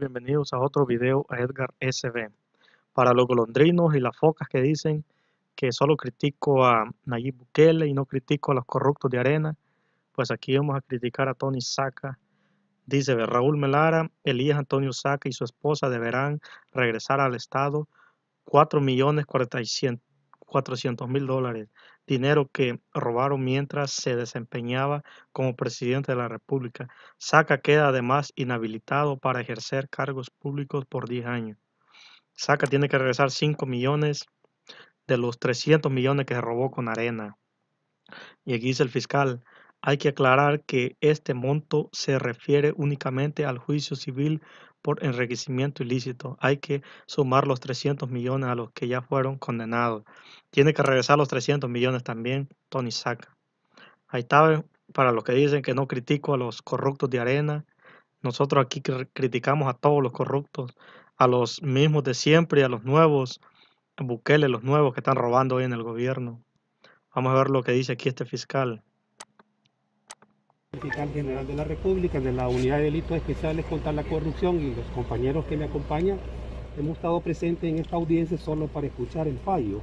bienvenidos a otro video a Edgar SB. Para los golondrinos y las focas que dicen que solo critico a Nayib Bukele y no critico a los corruptos de arena, pues aquí vamos a criticar a Tony Saca. Dice Raúl Melara, Elías Antonio Saca y su esposa deberán regresar al Estado 4 millones 400 mil dólares, dinero que robaron mientras se desempeñaba como presidente de la República. Saca queda además inhabilitado para ejercer cargos públicos por 10 años. Saca tiene que regresar 5 millones de los 300 millones que se robó con arena. Y aquí dice el fiscal, hay que aclarar que este monto se refiere únicamente al juicio civil por enriquecimiento ilícito. Hay que sumar los 300 millones a los que ya fueron condenados. Tiene que regresar los 300 millones también Tony Saca. Ahí está para los que dicen que no critico a los corruptos de arena. Nosotros aquí criticamos a todos los corruptos, a los mismos de siempre a los nuevos, buqueles, los nuevos que están robando hoy en el gobierno. Vamos a ver lo que dice aquí este fiscal fiscal general de la República, de la Unidad de Delitos Especiales contra la Corrupción y los compañeros que me acompañan, hemos estado presentes en esta audiencia solo para escuchar el fallo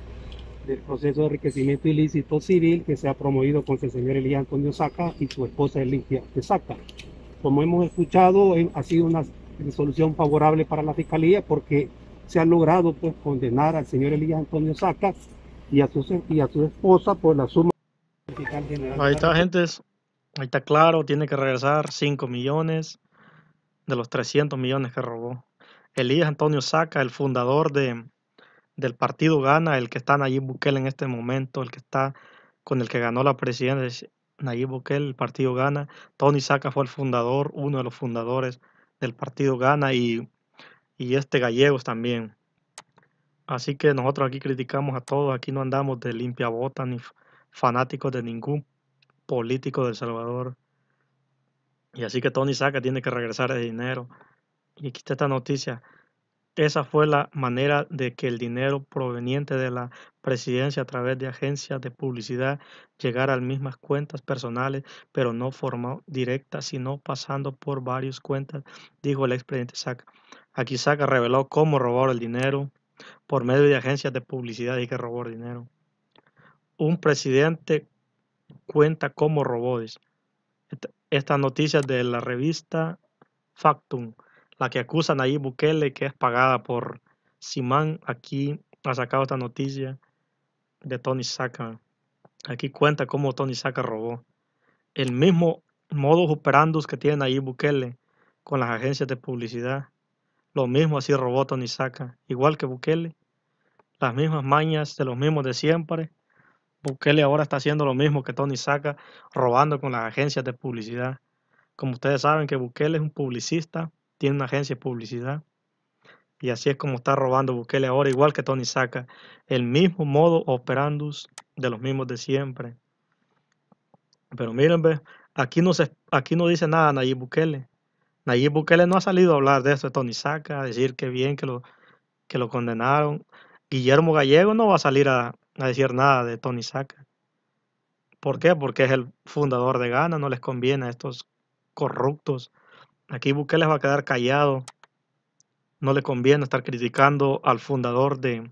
del proceso de enriquecimiento ilícito civil que se ha promovido contra el señor Elías Antonio Saca y su esposa elicia de Saca. Como hemos escuchado, eh, ha sido una resolución favorable para la Fiscalía porque se ha logrado pues, condenar al señor Elías Antonio Saca y a su, y a su esposa por la suma. Ahí está, gente. Ahí está claro, tiene que regresar 5 millones de los 300 millones que robó. Elías Antonio Saca, el fundador de, del partido Gana, el que está Nayib Bukele en este momento, el que está con el que ganó la presidencia Nayib Bukele, el partido Gana. Tony Saca fue el fundador, uno de los fundadores del partido Gana y, y este gallegos también. Así que nosotros aquí criticamos a todos, aquí no andamos de limpia bota ni fanáticos de ningún político de El Salvador. Y así que Tony Saca tiene que regresar el dinero. Y aquí está esta noticia. Esa fue la manera de que el dinero proveniente de la presidencia a través de agencias de publicidad llegara a las mismas cuentas personales, pero no forma directa, sino pasando por varias cuentas, dijo el expresidente Saca. Aquí Saca reveló cómo robar el dinero por medio de agencias de publicidad y que robó dinero. Un presidente cuenta como robó esta noticias de la revista Factum, la que acusan a Nayib Bukele que es pagada por Simán, aquí ha sacado esta noticia de Tony Saka. Aquí cuenta cómo Tony Saka robó. El mismo modus operandus que tiene Nayib Bukele con las agencias de publicidad. Lo mismo así robó Tony Saka, igual que Bukele. Las mismas mañas de los mismos de siempre Bukele ahora está haciendo lo mismo que Tony Saca, robando con las agencias de publicidad. Como ustedes saben que Bukele es un publicista, tiene una agencia de publicidad. Y así es como está robando Bukele ahora, igual que Tony Saca. El mismo modo operandus de los mismos de siempre. Pero miren, aquí no, aquí no dice nada Nayib Bukele. Nayib Bukele no ha salido a hablar de esto de Tony Saca, a decir que bien que lo, que lo condenaron. Guillermo Gallego no va a salir a, a decir nada de Tony Saca. ¿Por qué? Porque es el fundador de Ghana, no les conviene a estos corruptos. Aquí Bukele va a quedar callado. No le conviene estar criticando al fundador de,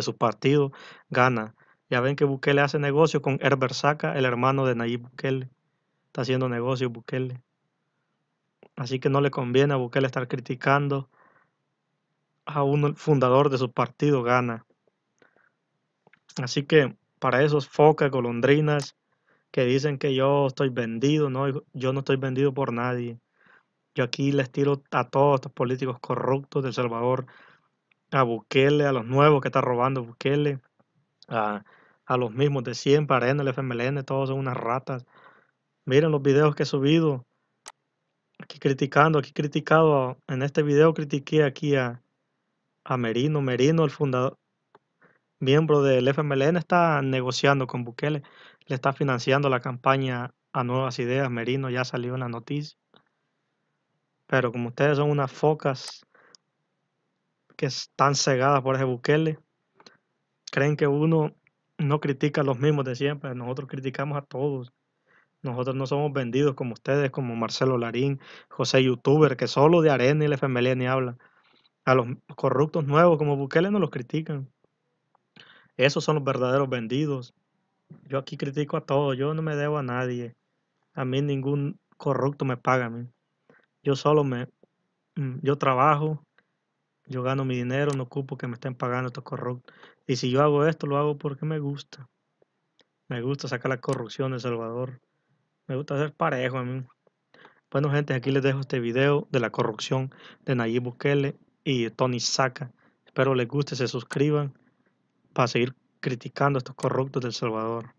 su partido, Ghana. Ya ven que Bukele hace negocio con Herbert Saca, el hermano de Nayib Bukele. Está haciendo negocio Bukele. Así que no le conviene a Bukele estar criticando a un fundador de su partido, Ghana. Así que para esos focas, golondrinas que dicen que yo estoy vendido, no, yo no estoy vendido por nadie. Yo aquí les tiro a todos estos políticos corruptos de El Salvador, a Bukele, a los nuevos que está robando Bukele, a, los mismos de siempre, Arena, el FMLN, todos son unas ratas. Miren los videos que he subido, aquí criticando, aquí criticado, en este video critiqué aquí a Merino, Merino, el fundador, miembro del FMLN está negociando con Bukele, le está financiando la campaña a Nuevas Ideas, Merino ya salió en la noticia. Pero como ustedes son unas focas que están cegadas por ese Bukele, creen que uno no critica a los mismos de siempre, nosotros criticamos a todos. Nosotros no somos vendidos como ustedes, como Marcelo Larín, José Youtuber, que solo de Arena y el FMLN habla. A los corruptos nuevos como Bukele no los critican. Esos son los verdaderos vendidos. Yo aquí critico a todos, yo no me debo a nadie. A mí ningún corrupto me paga a mí. Yo solo me, mm, yo trabajo, yo gano mi dinero, no ocupo que me estén pagando estos corruptos. Y si yo hago esto, lo hago porque me gusta. Me gusta sacar la corrupción de Salvador. Me gusta ser parejo a mí. Bueno, gente, aquí les dejo este video de la corrupción de Nayib Bukele y Tony Saca. Espero les guste, se suscriban para seguir criticando a estos corruptos del Salvador.